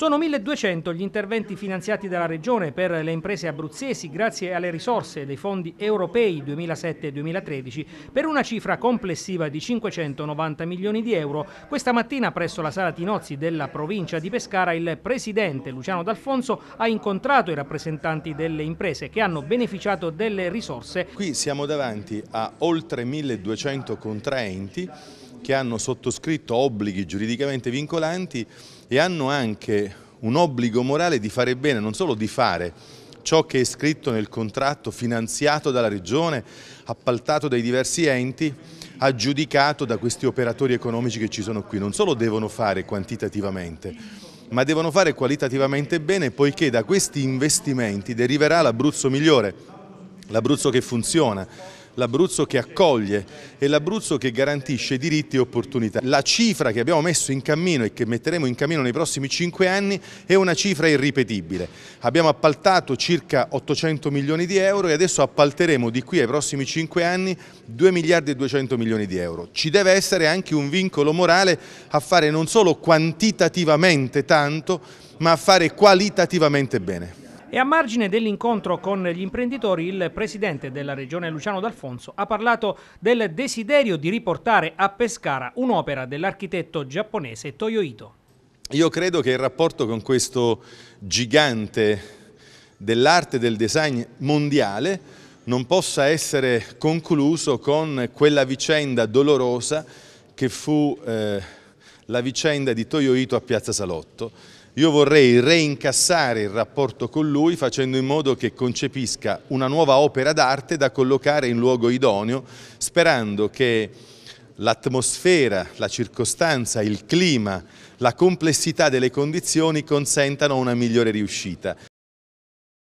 Sono 1200 gli interventi finanziati dalla Regione per le imprese abruzzesi grazie alle risorse dei fondi europei 2007-2013 per una cifra complessiva di 590 milioni di euro. Questa mattina presso la sala Tinozzi della provincia di Pescara il presidente Luciano D'Alfonso ha incontrato i rappresentanti delle imprese che hanno beneficiato delle risorse. Qui siamo davanti a oltre 1200 contraenti che hanno sottoscritto obblighi giuridicamente vincolanti e hanno anche un obbligo morale di fare bene, non solo di fare, ciò che è scritto nel contratto finanziato dalla Regione, appaltato dai diversi enti, aggiudicato da questi operatori economici che ci sono qui. Non solo devono fare quantitativamente, ma devono fare qualitativamente bene poiché da questi investimenti deriverà l'Abruzzo migliore, l'Abruzzo che funziona l'Abruzzo che accoglie e l'Abruzzo che garantisce diritti e opportunità. La cifra che abbiamo messo in cammino e che metteremo in cammino nei prossimi cinque anni è una cifra irripetibile. Abbiamo appaltato circa 800 milioni di euro e adesso appalteremo di qui ai prossimi cinque anni 2 miliardi e 200 milioni di euro. Ci deve essere anche un vincolo morale a fare non solo quantitativamente tanto, ma a fare qualitativamente bene. E a margine dell'incontro con gli imprenditori, il presidente della regione Luciano D'Alfonso ha parlato del desiderio di riportare a Pescara un'opera dell'architetto giapponese Toyo Ito. Io credo che il rapporto con questo gigante dell'arte e del design mondiale non possa essere concluso con quella vicenda dolorosa che fu eh, la vicenda di Toyo Ito a Piazza Salotto io vorrei reincassare il rapporto con lui facendo in modo che concepisca una nuova opera d'arte da collocare in luogo idoneo, sperando che l'atmosfera, la circostanza, il clima, la complessità delle condizioni consentano una migliore riuscita.